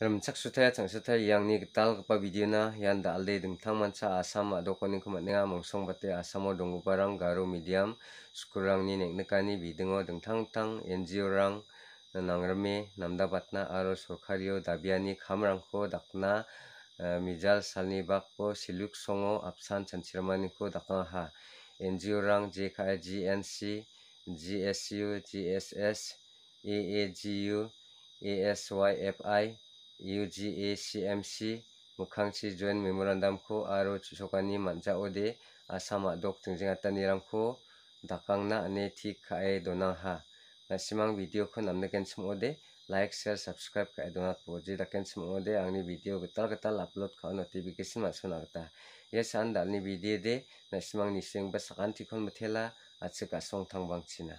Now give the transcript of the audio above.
Ramchaksuthaya changsuthaya yangni gital kapa na yang da alde dengtangmancha asam adokoni kumatnenga mongsongbate asamo barang garo medium skulrangni neknekani tang dengtangtang NGO rang nangrame namdabatna aro sorkario dabiani kamrangko dakna mijal salni bakko siluk songo apsan chanchirmaniko dakna ha NGO rang JKIGNC GSU GSS EAGU ASYFI UGACMC mukhangsi joint memorandum ko aro chuchokani manja ode asam adok jingjengatanirangko dakangna ane thik khae donaha nasimang video ko namnaken samode like share subscribe khae donat boji daken samode angni video gital gital upload kha notification ma sona gata yes an dalni video de nasimang niseng ba sakan tikon mathela achik asong thangbang china